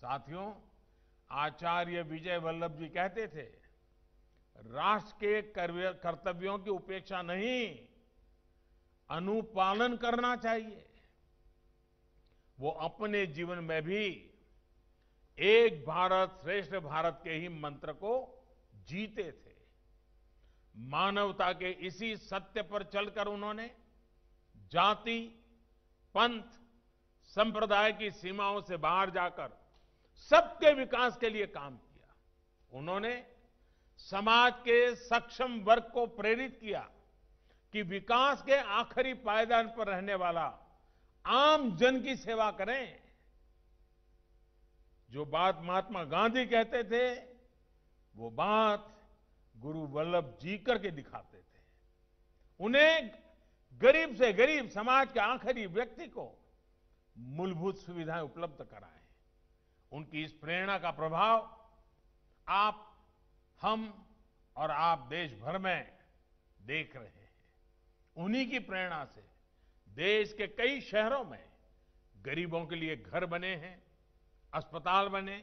साथियों आचार्य विजय वल्लभ जी कहते थे राष्ट्र के कर्तव्यों की उपेक्षा नहीं अनुपालन करना चाहिए वो अपने जीवन में भी एक भारत श्रेष्ठ भारत के ही मंत्र को जीते थे मानवता के इसी सत्य पर चलकर उन्होंने जाति पंथ संप्रदाय की सीमाओं से बाहर जाकर सबके विकास के लिए काम किया उन्होंने समाज के सक्षम वर्ग को प्रेरित किया कि विकास के आखिरी पायदान पर रहने वाला आम जन की सेवा करें जो बात महात्मा गांधी कहते थे वो बात गुरु वल्लभ जी करके दिखाते थे उन्हें गरीब से गरीब समाज के आखिरी व्यक्ति को मूलभूत सुविधाएं उपलब्ध कराएं उनकी इस प्रेरणा का प्रभाव आप हम और आप देश भर में देख रहे हैं उन्हीं की प्रेरणा से देश के कई शहरों में गरीबों के लिए घर बने हैं अस्पताल बने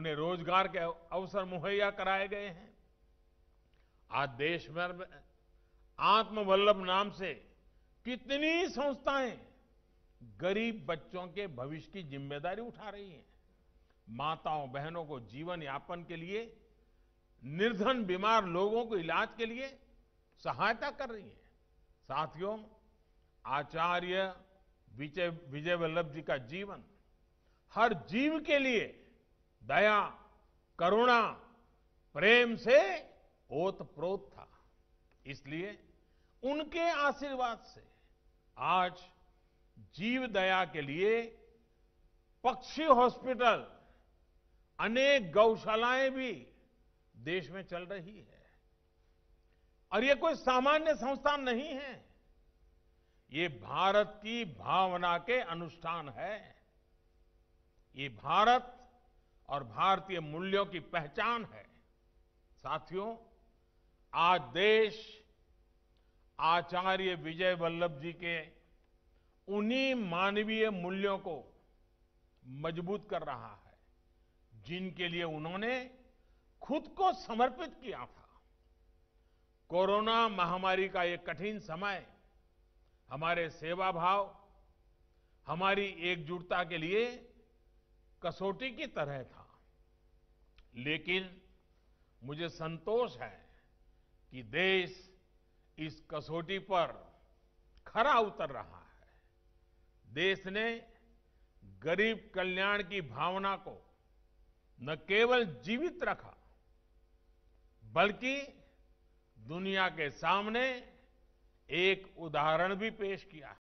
उन्हें रोजगार के अवसर मुहैया कराए गए हैं आज देश भर में आत्मवल्लभ नाम से कितनी संस्थाएं गरीब बच्चों के भविष्य की जिम्मेदारी उठा रही हैं माताओं बहनों को जीवन यापन के लिए निर्धन बीमार लोगों को इलाज के लिए सहायता कर रही है साथियों आचार्य विजय विजय वल्लभ जी का जीवन हर जीव के लिए दया करुणा प्रेम से ओतप्रोत था इसलिए उनके आशीर्वाद से आज जीव दया के लिए पक्षी हॉस्पिटल अनेक गौशालाएं भी देश में चल रही है और ये कोई सामान्य संस्थान नहीं है ये भारत की भावना के अनुष्ठान है ये भारत और भारतीय मूल्यों की पहचान है साथियों आज देश आचार्य विजय वल्लभ जी के उन्हीं मानवीय मूल्यों को मजबूत कर रहा है जिनके लिए उन्होंने खुद को समर्पित किया था कोरोना महामारी का ये कठिन समय हमारे सेवा भाव हमारी एकजुटता के लिए कसौटी की तरह था लेकिन मुझे संतोष है कि देश इस कसौटी पर खरा उतर रहा है देश ने गरीब कल्याण की भावना को न केवल जीवित रखा बल्कि दुनिया के सामने एक उदाहरण भी पेश किया है